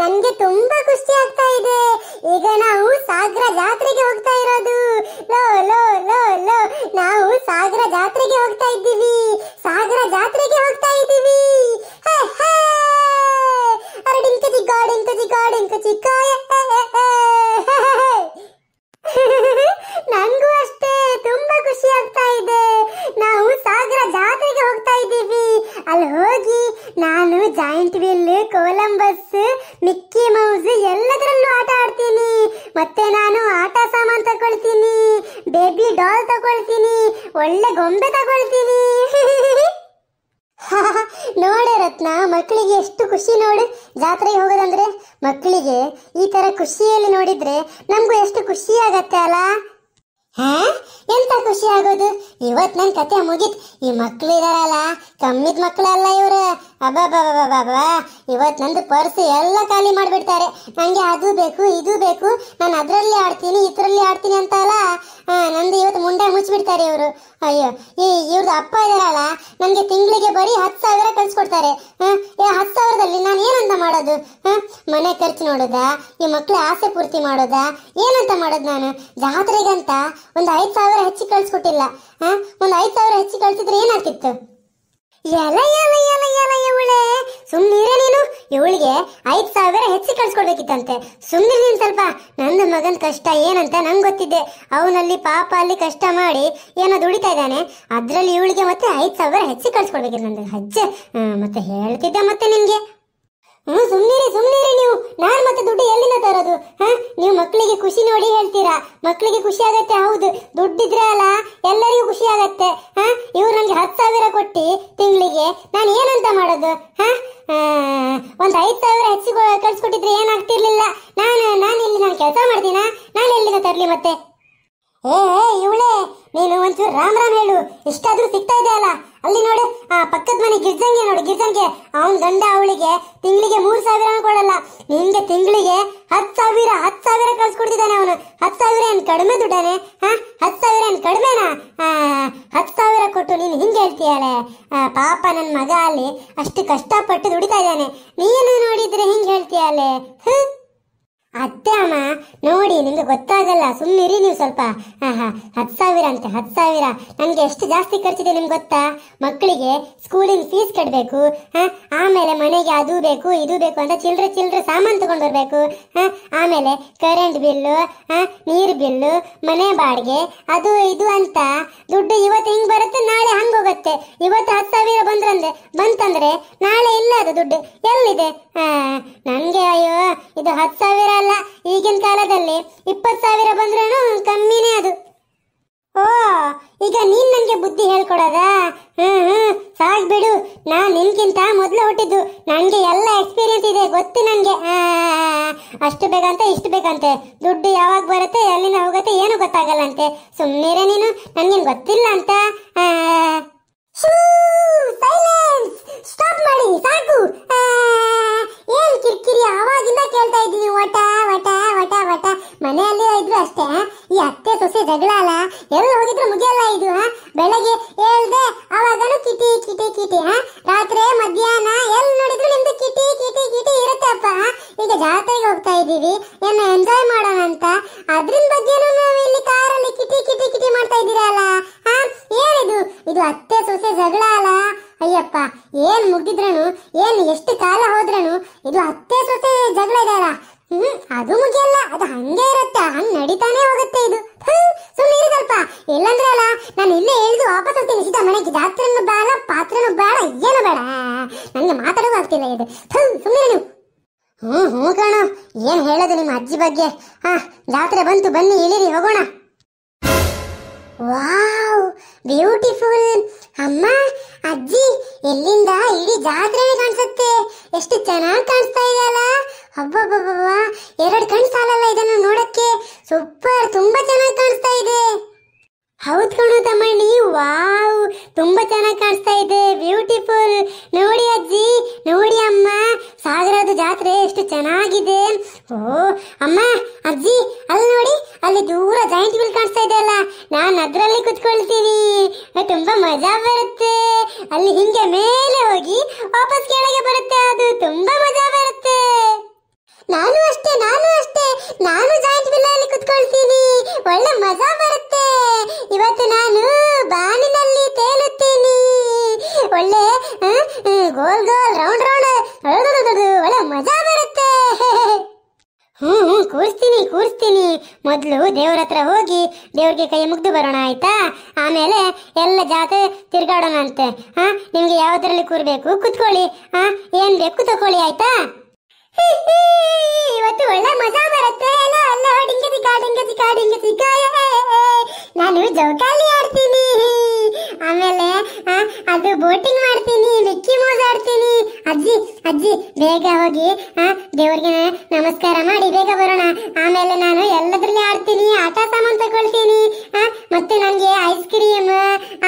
ನನ್ಗೆ ತುಂಬಾ ಖುಷಿ ಆಗ್ತಾ ಇದೆ ಈಗ ನಾವು ಸಾಗರ ಜಾತ್ರೆಗೆ ಹೋಗ್ತಾ ಇರೋದು ಲೋ ಲೋ ಲೋ ಲೋ ನಾವು ಸಾಗರ ಜಾತ್ರೆಗೆ ಹೋಗ್ತಾ ಇದ್ದೀವಿ ಸಾಗರ ಜಾತ್ರೆ ನಾನು ಆಟ ಸಾಮಾನು ತಗೊಳ್ತೀನಿ ಬೇಬಿ ಡಾಲ್ ತಗೊಳ್ತೀನಿ ಒಳ್ಳೆ ಗೊಂಬೆ ತಗೊಳ್ತೀನಿ ನೋಡಿ ರತ್ನ ಮಕ್ಕಳಿಗೆ ಎಷ್ಟು ಖುಷಿ ನೋಡಿ ಜಾತ್ರೆಗೆ ಹೋಗೋದಂದ್ರೆ ಮಕ್ಕಳಿಗೆ ಈ ತರ ಖುಷಿಯಲ್ಲಿ ನೋಡಿದ್ರೆ ನಮಗೂ ಎಷ್ಟು ಖುಷಿ ಆಗತ್ತೆ ಅಲ್ಲ ಹಾ ಎಂತ ಖುಷಿ ಆಗೋದು ಇವತ್ ನನ್ ಕತೆ ಮುಗಿತ್ ಈ ಮಕ್ಳು ಇದಾರಲ್ಲ ಕಮ್ಮಿದ್ ಮಕ್ಳಲ್ಲ ಇವ್ರ ಅಬ್ಬಾ ಇವತ್ತು ನಂದು ಪರ್ಸ್ ಎಲ್ಲ ಖಾಲಿ ಮಾಡಿಬಿಡ್ತಾರೆ ನನಗೆ ಅದು ಬೇಕು ಇದು ಬೇಕು ನಾನು ಅದರಲ್ಲಿ ಆಡ್ತೀನಿ ಇದರಲ್ಲಿ ಆಡ್ತೀನಿ ಅಂತ ಅಲ್ಲ ನಂದು ಇವತ್ತು ಮುಂಡೆ ಮುಚ್ಚಿಬಿಡ್ತಾರೆ ಇವರು ಅಯ್ಯೋ ಈ ಇವ್ರದ್ದು ಅಪ್ಪ ಇದಾರಲ್ಲ ನನಗೆ ತಿಂಗಳಿಗೆ ಬರೀ ಹತ್ತು ಸಾವಿರ ಕಳಿಸ್ಕೊಡ್ತಾರೆ ಹತ್ತು ಸಾವಿರದಲ್ಲಿ ನಾನು ಏನಂತ ಮಾಡೋದು ಮನೆ ಖರ್ಚು ನೋಡೋದಾ ಈ ಮಕ್ಕಳ ಆಸೆ ಪೂರ್ತಿ ಮಾಡೋದಾ ಏನಂತ ಮಾಡೋದು ನಾನು ಜಾತ್ರೆಗಂತ ಒಂದು ಐದು ಸಾವಿರ ಹೆಚ್ಚಿ ಕಳಿಸ್ಕೊಟ್ಟಿಲ್ಲ ಒಂದು ಐದು ಸಾವಿರ ಹೆಚ್ಚಿ ಕಳಿಸಿದ್ರೆ ಏನಾಗ್ತಿತ್ತು ಎಲ್ಲ ಎಲ್ಲ ಎಲ್ಲ ಇವಳೆ ಸುಮ್ಮನಿರ ನೀನು ಇವಳಿಗೆ ಐದು ಸಾವಿರ ಹೆಚ್ಚಿ ಕಳ್ಸ್ಕೊಡ್ಬೇಕಿತ್ತಂತೆ ಸುಮ್ಮನೆ ನೀನು ಸ್ವಲ್ಪ ನನ್ನ ಮಗನ ಕಷ್ಟ ಏನಂತ ನಂಗೆ ಗೊತ್ತಿದ್ದೆ ಅವನಲ್ಲಿ ಪಾಪ ಅಲ್ಲಿ ಕಷ್ಟ ಮಾಡಿ ಏನೋ ದುಡಿತಾ ಇದ್ದಾನೆ ಅದರಲ್ಲಿ ಇವಳಿಗೆ ಮತ್ತೆ ಐದು ಸಾವಿರ ಹೆಚ್ಚಿ ಕಳ್ಸ್ಕೊಡ್ಬೇಕಿತ್ತು ನಂದು ಅಜ್ಜೆ ಮತ್ತೆ ಹೇಳ್ತಿದ್ದೆ ಮತ್ತೆ ನಿನಗೆ ಹ್ಞೂ ಸುಮ್ನಿರಿ ಸುಮ್ನಿರಿ ನೀವು ನಾನು ಮತ್ತೆ ದುಡ್ಡು ಎಲ್ಲಿಂದ ತರೋದು ಹಾಂ ನೀವು ಮಕ್ಕಳು ಮಕ್ಕಳಿಗೆ ಖುಷಿ ನೋಡಿ ಹೇಳ್ತೀರಾ ಮಕ್ಕಳಿಗೆ ಖುಷಿ ಆಗತ್ತೆ ಹೌದು ದುಡ್ಡಿದ್ರೆ ಅಲ್ಲ ಎಲ್ಲರಿಗೂ ಖುಷಿ ಆಗತ್ತೆ ಹಾ ಇವ್ರು ನನ್ಗೆ ಹತ್ತು ಸಾವಿರ ಕೊಟ್ಟಿ ತಿಂಗಳಿಗೆ ನಾನು ಏನಂತ ಮಾಡೋದು ಹಾ ಒಂದು ಐದು ಸಾವಿರ ಹೆಚ್ಚು ಕಳ್ಸಿಕೊಟ್ಟಿದ್ರೆ ಏನಾಗ್ತಿರ್ಲಿಲ್ಲ ನಾನು ನಾನು ಇಲ್ಲಿ ನಾನು ಕೆಲಸ ಮಾಡ್ತೀನ ನಾನು ಎಲ್ಲಿಗೆ ತರ್ಲಿ ಮತ್ತೆ ಏ ಇವಳೆ ನೀನು ಒಂಚೂರು ರಾಮ್ ರಾಮ್ ಹೇಳು ಇಷ್ಟಾದ್ರೂ ಸಿಗ್ತಾ ಅಲ್ಲ ಅಲ್ಲಿ ನೋಡಿ ಮನೆ ಗಿರ್ಜನ್ಗೆ ನೋಡಿ ಗಿರ್ಜನ್ಗೆ ಅವನ್ ಗಂಡ ಅವಳಿಗೆ ತಿಂಗಳಿಗೆ ಮೂರ್ ಸಾವಿರ ಕೊಡಲ್ಲ ನಿಂಗೆ ತಿಂಗಳಿಗೆ ಹತ್ ಸಾವಿರ ಹತ್ ಸಾವಿರ ಕಳ್ಸ್ಕೊಡ್ತಿದ್ದಾನೆ ಅವನು ಹತ್ ಸಾವಿರ ಏನ್ ಕಡಿಮೆ ದುಡ್ಡಾನೆ ಹಾ ಹತ್ ಸಾವಿರ ಏನ್ ಕಡಿಮೆನಾ ಹತ್ ಸಾವಿರ ಕೊಟ್ಟು ನೀನು ಹಿಂಗೆ ಹೇಳ್ತೀಯಾಳೆ ಪಾಪ ನನ್ನ ಮಗ ಅಲ್ಲಿ ಅಷ್ಟು ಕಷ್ಟಪಟ್ಟು ದುಡಿತಾ ಇದ್ದಾನೆ ನೀನು ನೋಡಿದ್ರೆ ಹಿಂಗೆ ಹೇಳ್ತೀಯಾಳೆ ಹ್ಮ್ ಅತ್ತೆ ಅಮ್ಮ ನೋಡಿ ನಿಮ್ಗೆ ಗೊತ್ತಾಗಲ್ಲ ಸುಮ್ಮನಿರಿ ನೀವು ಸ್ವಲ್ಪ ಹತ್ತು ಸಾವಿರ ಅಂತೆ ಹತ್ತು ಸಾವಿರ ನನಗೆ ಎಷ್ಟು ಜಾಸ್ತಿ ಖರ್ಚಿದೆ ನಿಮ್ಗೆ ಗೊತ್ತಾ ಮಕ್ಕಳಿಗೆ ಸ್ಕೂಲಿನ ಫೀಸ್ ಕಟ್ಟಬೇಕು ಆಮೇಲೆ ಮನೆಗೆ ಅದು ಬೇಕು ಇದು ಬೇಕು ಅಂತ ಚಿಲ್ಲರೆ ಚಿಲ್ಲರೆ ಸಾಮಾನು ತೊಗೊಂಡು ಬರಬೇಕು ಆಮೇಲೆ ಕರೆಂಟ್ ಬಿಲ್ಲು ನೀರು ಬಿಲ್ಲು ಮನೆ ಬಾಡಿಗೆ ಅದು ಇದು ಅಂತ ದುಡ್ಡು ಇವತ್ತು ಹಿಂಗೆ ಬರುತ್ತೆ ನಾಳೆ ಹಂಗೆ ಹೋಗುತ್ತೆ ಇವತ್ತು ಹತ್ತು ಸಾವಿರ ಬಂದ್ರಂದೆ ಬಂತಂದ್ರೆ ನಾಳೆ ಇಲ್ಲ ಅದು ದುಡ್ಡು ಎಲ್ಲಿದೆ ನನಗೆ ಅಯ್ಯೋ ಇದು ಹತ್ತು ಸಾವಿರ ಅಲ್ಲ ಈಗಿನ ಕಾಲದಲ್ಲಿ ಇಪ್ಪತ್ತು ಸಾವಿರ ಬಂದ್ರೂ ಕಮ್ಮಿನೇ ಅದು ಓ ಈಗ ನೀನ್ ನನಗೆ ಬುದ್ಧಿ ಹೇಳ್ಕೊಡೋದಾ ಹ್ಮ್ ಹ್ಮ್ ಸಾಕ್ ಬಿಡು ನಾ ನಿನ್ಗಿಂತ ಮೊದ್ಲು ಹುಟ್ಟಿದ್ದು ನನಗೆ ಎಲ್ಲ ಎಕ್ಸ್ಪೀರಿಯನ್ಸ್ ಇದೆ ಗೊತ್ತು ನನಗೆ ಅಷ್ಟು ಬೇಕಂತೆ ಇಷ್ಟು ಬೇಕಂತೆ ದುಡ್ಡು ಯಾವಾಗ ಬರುತ್ತೆ ಎಲ್ಲಿಂದ ಹೋಗುತ್ತೆ ಏನು ಗೊತ್ತಾಗಲ್ಲ ಅಂತೆ ಸುಮ್ಮನೆ ನೀನು ನನ್ಗೆ ಗೊತ್ತಿಲ್ಲ ಅಂತ ಸ್ಟಾಪ್ ಮಾಡಿ ಸಾಕು ಕಿರಿಕಿರಿ ಆವಾಗಿಂದ ಕೇಳ್ತಾ ಇದ್ದೀನಿ ವಟ ವಟ ವಟ ವಟ ಮನೆಯಲ್ಲಿ ಇದ್ರು ಅಷ್ಟೇ ಈ ಅತ್ತೆ ಸೊಸೆ ಜಗಳ ಅಲ್ಲ ಎಲ್ಲ ಹೋಗಿದ್ರು ಮುಗಿಯಲ್ಲ ಇದು ಬೆಳಗ್ಗೆ ಹೇಳ್ದೆ ಅವಾಗನು ಕಿಟಿ ಕಿಟಿ ಕಿಟಿ ರಾತ್ರಿ ಮಧ್ಯಾಹ್ನ ಎಲ್ಲಿ ನೋಡಿದ್ರು ನಿಮ್ದು ಕಿಟಿ ಕಿಟಿ ಕಿಟಿ ಇರುತ್ತಪ್ಪ ಈಗ ಜಾತ್ರೆಗೆ ಹೋಗ್ತಾ ಇದ್ದೀವಿ ಏನ ಎಂಜಾಯ್ ಮಾಡೋಣ ಅಂತ ಅದ್ರಿನ ಬಗ್ಗೆ ಇಲ್ಲಿ ಕಾರಲ್ಲಿ ಕಿಟಿ ಕಿಟಿ ಕಿಟಿ ಮಾಡ್ತಾ ಇದ್ದೀರಲ್ಲ ಹಾ ಏನಿದು ಇದು ಅತ್ತೆ ಸೊಸೆ ಜಗಳ ಅಲ್ಲ ಅಯ್ಯಪ್ಪ ಏನ್ ಮುಗಿದ್ರನು ಏನ್ ಎಷ್ಟು ಕಾಲ ಹೋದ್ರನು ಇದು ಅತ್ತೆ ಸೊಸೆ ಜಗಳ ಇದೆಯಲ್ಲ ಹ್ಮ್ ಅದು ಮುಗಿಯಲ್ಲ ಅದು ಹಂಗೆ ಇರುತ್ತೆ ಹಂಗ್ ನಡೀತಾನೆ ಹೋಗುತ್ತೆ ಇದು ಸುಮ್ಮನೆ ಸ್ವಲ್ಪ ಇಲ್ಲಂದ್ರೆ ಅಲ್ಲ ನಾನು ಇಲ್ಲೇ ಹೇಳಿದು ವಾಪಸ್ ಹೋಗ್ತೀನಿ ಸೀದಾ ಮನೆಗೆ ಜಾತ್ರೆನೂ ಬೇಡ ಪಾತ್ರನೂ ಬೇಡ ಏನು ಬೇಡ ನನಗೆ ಮಾತಾಡೋದು ಆಗ್ತಿಲ್ಲ ಇದು ಸುಮ್ಮನೆ ನೀವು ಹ್ಞೂ ಹ್ಞೂ ಕಣ ಏನು ಹೇಳೋದು ನಿಮ್ಮ ಅಜ್ಜಿ ಬಗ್ಗೆ ಹಾ ಜಾತ್ರೆ ಬಂತು ಬನ್ನಿ ಇಳಿರಿ ಹೋಗೋಣ ವಾವ್ ಬ್ಯೂಟಿಫುಲ್ ಅಮ್ಮ ಅಜ್ಜಿ ಎಲ್ಲಿಂದ ಇಡೀ ಜಾತ್ರೆ ಕಾಣಿಸುತ್ತೆ ಎಷ್ಟು ಚೆನ್ನಾಗಿ ಕಾಣಿಸ್ತಾ ಇದೆಯಲ್ಲ ಅಬ್ಬಬ್ಬಬ್ಬ ಎರಡು ಕಣ್ ಸಾಲಲ್ಲ ಇದನ್ನು ನೋಡಕ್ಕೆ ಸೂಪರ್ ತುಂಬಾ ಚೆನ್ನಾಗಿ ಕಾಣಿಸ್ತಾ ಇದೆ ಹೌದು ಕಣೋ ತಮ್ಮಣ್ಣಿ ವಾವ್ ತುಂಬಾ ಚೆನ್ನಾಗಿ ಕಾಣಿಸ್ತಾ ಇದೆ ಬ್ಯೂಟಿಫುಲ್ ನೋಡಿ ಅಜ್ಜಿ ನೋಡಿ ಅಮ್ಮ ಸಾಗರದ ಜಾತ್ರೆ ಎಷ್ಟು ಚೆನ್ನಾಗಿದೆ ಓ ಅಮ್ಮ ಅಜ್ಜಿ ಅಲ್ಲಿ ನೋಡಿ ಅಲ್ಲಿ ದೂರ ವೀಲ್ ಕಾಣಿಸ್ತಾ ಇದೆ ಅಲ್ಲ ನಾನು ಅದರಲ್ಲಿ ಕುತ್ಕೊಳ್ತೀನಿ ತುಂಬಾ ಮಜಾ ಬರುತ್ತೆ ಅಲ್ಲಿ ಹಿಂಗೆ ಮೇಲೆ ಹೋಗಿ ವಾಪಸ್ ಕೆಳಗೆ ಬರುತ್ತೆ ಅದು ತುಂಬಾ ಮಜಾ ಬರುತ್ತೆ ನಾನು ಅಷ್ಟೇ ನಾನು ಅಷ್ಟೇ ನಾನು ಜಾಯಿಂಟ್ ವಿಲ್ಲ ಅಲ್ಲಿ ಕುತ್ಕೊಳ್ತೀನಿ ಒಳ್ಳೆ ಮಜಾ ಇವತ್ತು ನಾನು ಬಾನಿನಲ್ಲಿ ತೇಲುತ್ತೀನಿ ಒಳ್ಳೆ ಗೋಲ್ ಗೋಲ್ ರೌಂಡ್ ರೌಂಡ್ ಒಳ್ಳೆ ಮಜಾ ಬರುತ್ತೆ ಹ್ಮ್ ಹ್ಮ್ ಕೂರಿಸ್ತೀನಿ ಕೂರಿಸ್ತೀನಿ ಮೊದಲು ದೇವ್ರ ಹತ್ರ ಹೋಗಿ ದೇವ್ರಿಗೆ ಕೈ ಮುಗ್ದು ಬರೋಣ ಆಯ್ತಾ ಆಮೇಲೆ ಎಲ್ಲ ಜಾತ ತಿರ್ಗಾಡೋಣ ಅಂತೆ ಹಾ ನಿಮಗೆ ಯಾವ್ದ್ರಲ್ಲಿ ಕೂರ್ಬೇಕು ಕುತ್ಕೊಳ್ಳಿ ಹಾ ಏನ್ ಬೇಕು ತಗೊಳ್ಳಿ ಆಯ್ತಾ ಇವತ್ತು ಒಳ್ಳೆ ಮಜಾ ಬರುತ್ತೆ ಅಲ್ಲ ಅಲ್ಲ ಡಿಂಗದಿಕ ಜೋಕಾಲಿ ಆಡ್ತೀನಿ ಆಮೇಲೆ ಅದು ಬೋಟಿಂಗ್ ಮಾಡ್ತೀನಿ ಮಿಕ್ಕಿ ಮೋಸ್ ಆಡ್ತೀನಿ ಅಜ್ಜಿ ಅಜ್ಜಿ ಬೇಗ ಹೋಗಿ ದೇವ್ರಿಗೆ ನಮಸ್ಕಾರ ಮಾಡಿ ಬೇಗ ಬರೋಣ ಆಮೇಲೆ ನಾನು ಎಲ್ಲದ್ರಲ್ಲಿ ಆಡ್ತೀನಿ ಆಟ ಸಾಮಾನು ತಗೊಳ್ತೀನಿ ಮತ್ತೆ ನನಗೆ ಐಸ್ ಕ್ರೀಮ್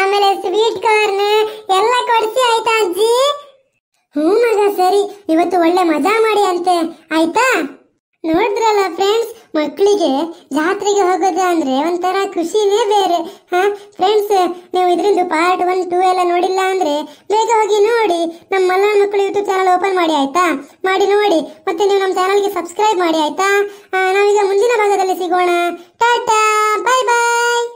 ಆಮೇಲೆ ಸ್ವೀಟ್ ಕಾರ್ನ್ ಎಲ್ಲ ಕೊಡ್ಸಿ ಆಯ್ತಾ ಅಜ್ಜಿ ಹ್ಞೂ ಮಗ ಸರಿ ಇವತ್ತು ಒಳ್ಳೆ ಮಜಾ ಮಾಡಿ ಅಂತೆ ಆಯ್ತಾ ನೋಡಿದ್ರಲ್ಲ ಫ್ರೆಂಡ್ಸ್ ಮಕ್ಕಳಿಗೆ ಜಾತ್ರೆಗೆ ಹೋಗೋದು ಅಂದ್ರೆ ಒಂಥರ ಖುಷಿನೇ ಬೇರೆ ಹಾ ಫ್ರೆಂಡ್ಸ್ ನೀವು ಇದರಿಂದ ಪಾರ್ಟ್ ಒನ್ ಟೂ ಎಲ್ಲ ನೋಡಿಲ್ಲ ಅಂದ್ರೆ ಬೇಗ ಹೋಗಿ ನೋಡಿ ನಮ್ಮ ಮಲ್ಲ ಮಕ್ಕಳು ಯೂಟ್ಯೂಬ್ ಚಾನಲ್ ಓಪನ್ ಮಾಡಿ ಆಯ್ತಾ ಮಾಡಿ ನೋಡಿ ಮತ್ತೆ ನೀವು ನಮ್ಮ ಚಾನಲ್ಗೆ ಸಬ್ಸ್ಕ್ರೈಬ್ ಮಾಡಿ ಆಯ್ತಾ ನಾವೀಗ ಮುಂದಿನ ಭಾಗದಲ್ಲಿ ಸಿಗೋಣ ಟಾಟಾ ಬಾಯ್ ಬಾಯ್